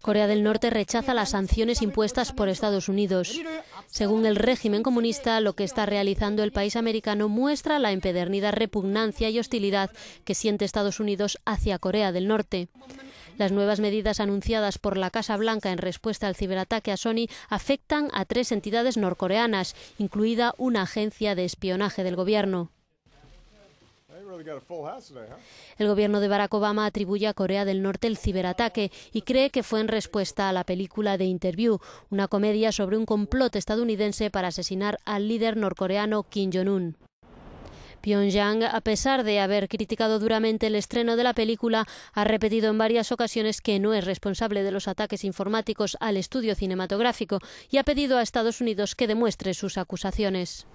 Corea del Norte rechaza las sanciones impuestas por Estados Unidos. Según el régimen comunista, lo que está realizando el país americano muestra la empedernida repugnancia y hostilidad que siente Estados Unidos hacia Corea del Norte. Las nuevas medidas anunciadas por la Casa Blanca en respuesta al ciberataque a Sony afectan a tres entidades norcoreanas, incluida una agencia de espionaje del gobierno. El gobierno de Barack Obama atribuye a Corea del Norte el ciberataque y cree que fue en respuesta a la película de Interview, una comedia sobre un complot estadounidense para asesinar al líder norcoreano Kim Jong-un. Pyongyang, a pesar de haber criticado duramente el estreno de la película, ha repetido en varias ocasiones que no es responsable de los ataques informáticos al estudio cinematográfico y ha pedido a Estados Unidos que demuestre sus acusaciones.